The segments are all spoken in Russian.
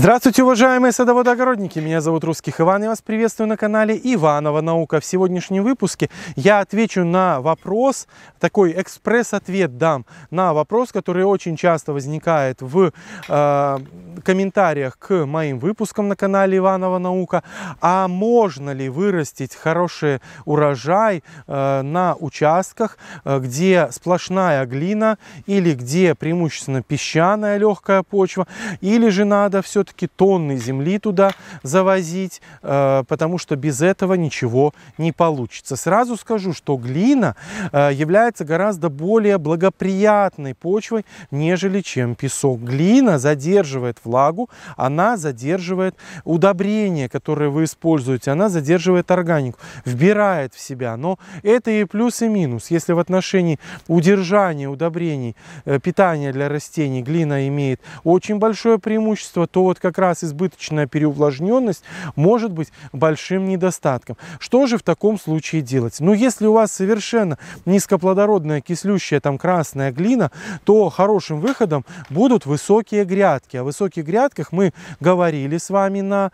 Здравствуйте, уважаемые садоводы-огородники! Меня зовут Русских Иван, я вас приветствую на канале Иванова Наука. В сегодняшнем выпуске я отвечу на вопрос, такой экспресс-ответ дам на вопрос, который очень часто возникает в э, комментариях к моим выпускам на канале Иванова Наука. А можно ли вырастить хороший урожай э, на участках, э, где сплошная глина или где преимущественно песчаная легкая почва, или же надо все все-таки тонны земли туда завозить, э, потому что без этого ничего не получится. Сразу скажу, что глина э, является гораздо более благоприятной почвой, нежели чем песок. Глина задерживает влагу, она задерживает удобрения, которые вы используете, она задерживает органику, вбирает в себя. Но это и плюс, и минус. Если в отношении удержания удобрений, э, питания для растений глина имеет очень большое преимущество, то вот как раз избыточная переувлажненность может быть большим недостатком. Что же в таком случае делать? Ну, если у вас совершенно низкоплодородная кислющая там красная глина, то хорошим выходом будут высокие грядки. О высоких грядках мы говорили с вами на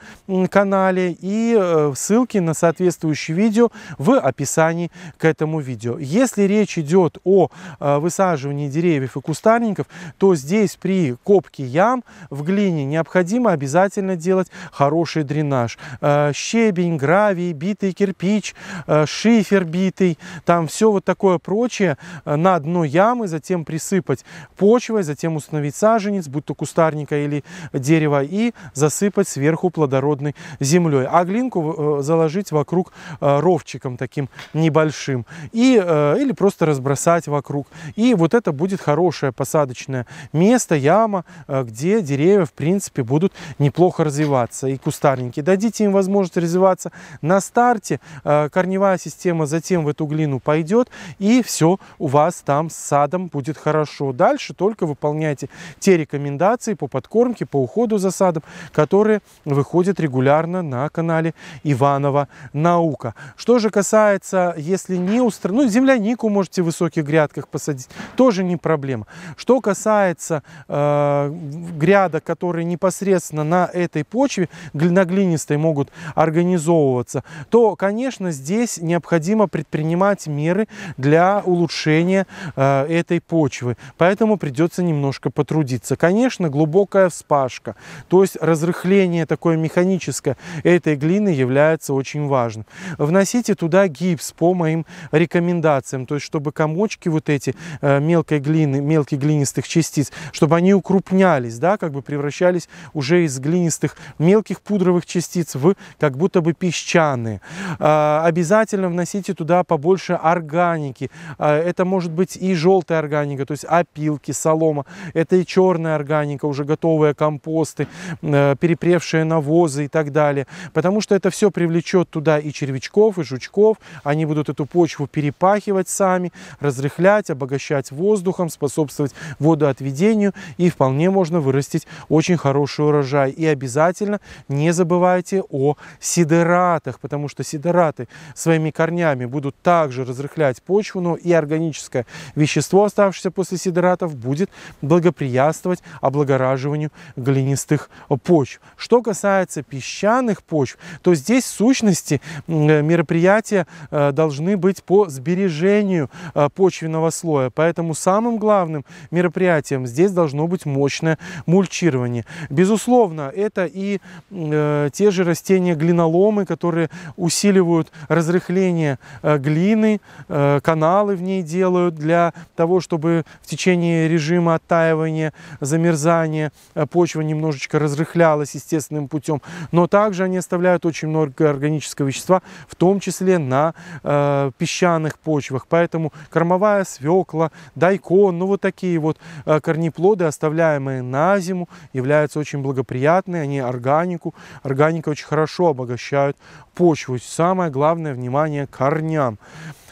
канале и э, ссылки на соответствующие видео в описании к этому видео. Если речь идет о э, высаживании деревьев и кустарников, то здесь при копке ям в глине необходимо необходимо обязательно делать хороший дренаж. Э, щебень, гравий, битый кирпич, э, шифер битый, там все вот такое прочее э, на дно ямы, затем присыпать почвой, затем установить саженец, будь то кустарника или дерева, и засыпать сверху плодородной землей. А глинку заложить вокруг ровчиком таким небольшим и, или просто разбросать вокруг. И вот это будет хорошее посадочное место, яма, где деревья в принципе будут будут неплохо развиваться. И кустарники дадите им возможность развиваться. На старте э, корневая система затем в эту глину пойдет, и все у вас там с садом будет хорошо. Дальше только выполняйте те рекомендации по подкормке, по уходу за садом, которые выходят регулярно на канале Иванова Наука. Что же касается, если не устранить, ну, землянику можете в высоких грядках посадить, тоже не проблема. Что касается э, грядок, которые непосредственно непосредственно на этой почве, на глинистой могут организовываться, то, конечно, здесь необходимо предпринимать меры для улучшения э, этой почвы. Поэтому придется немножко потрудиться. Конечно, глубокая вспашка, то есть разрыхление такое механическое этой глины является очень важным. Вносите туда гипс по моим рекомендациям, то есть чтобы комочки вот эти э, мелкой глины, мелких глинистых частиц, чтобы они укрупнялись, да, как бы превращались уже из глинистых мелких пудровых частиц в как будто бы песчаные. А, обязательно вносите туда побольше органики. А, это может быть и желтая органика, то есть опилки, солома. Это и черная органика, уже готовые компосты, э, перепревшие навозы и так далее. Потому что это все привлечет туда и червячков, и жучков. Они будут эту почву перепахивать сами, разрыхлять, обогащать воздухом, способствовать водоотведению. И вполне можно вырастить очень хорошую хороший урожай. И обязательно не забывайте о сидератах, потому что сидераты своими корнями будут также разрыхлять почву, но и органическое вещество, оставшееся после сидератов, будет благоприятствовать облагораживанию глинистых почв. Что касается песчаных почв, то здесь в сущности э, мероприятия э, должны быть по сбережению э, почвенного слоя. Поэтому самым главным мероприятием здесь должно быть мощное мульчирование. Безусловно, Безусловно, это и э, те же растения глиноломы, которые усиливают разрыхление э, глины, э, каналы в ней делают для того, чтобы в течение режима оттаивания, замерзания э, почва немножечко разрыхлялась естественным путем. Но также они оставляют очень много органического вещества, в том числе на э, песчаных почвах. Поэтому кормовая свекла, дайкон, ну вот такие вот э, корнеплоды, оставляемые на зиму, являются очень благоприятные, они органику, органика очень хорошо обогащают почву. Самое главное внимание корням.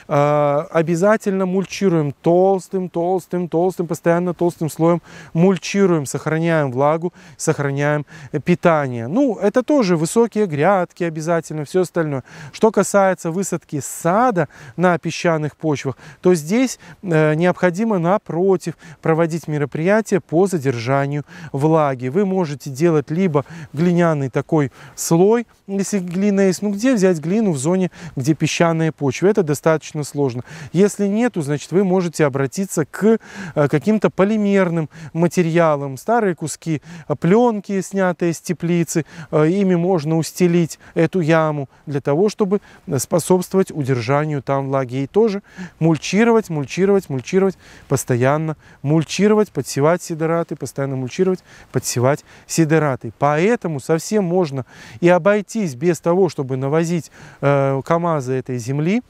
А, обязательно мульчируем толстым, толстым, толстым, постоянно толстым слоем мульчируем, сохраняем влагу, сохраняем питание. Ну, это тоже высокие грядки обязательно, все остальное. Что касается высадки сада на песчаных почвах, то здесь э, необходимо, напротив, проводить мероприятия по задержанию влаги. Вы можете делать либо глиняный такой слой, если глина есть, ну где взять глину в зоне, где песчаная почва? Это достаточно достаточно сложно. Если нету, значит, вы можете обратиться к э, каким-то полимерным материалам. Старые куски э, пленки, снятые с теплицы, э, ими можно устелить эту яму для того, чтобы способствовать удержанию там влаги. И тоже мульчировать, мульчировать, мульчировать, постоянно мульчировать, подсевать сидораты, постоянно мульчировать, подсевать сидораты. Поэтому совсем можно и обойтись без того, чтобы навозить э, КАМАЗы этой земли,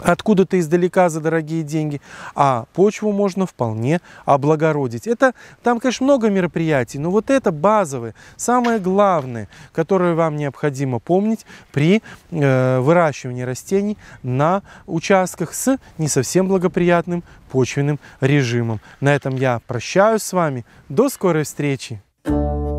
откуда-то издалека за дорогие деньги, а почву можно вполне облагородить. Это там, конечно, много мероприятий, но вот это базовые, самое главное, которое вам необходимо помнить при э, выращивании растений на участках с не совсем благоприятным почвенным режимом. На этом я прощаюсь с вами. До скорой встречи! thank you